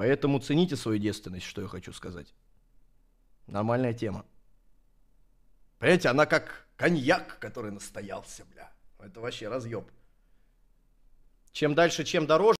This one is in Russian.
Поэтому цените свою девственность, что я хочу сказать. Нормальная тема. Понимаете, она как коньяк, который настоялся, бля. Это вообще разъеб. Чем дальше, чем дороже.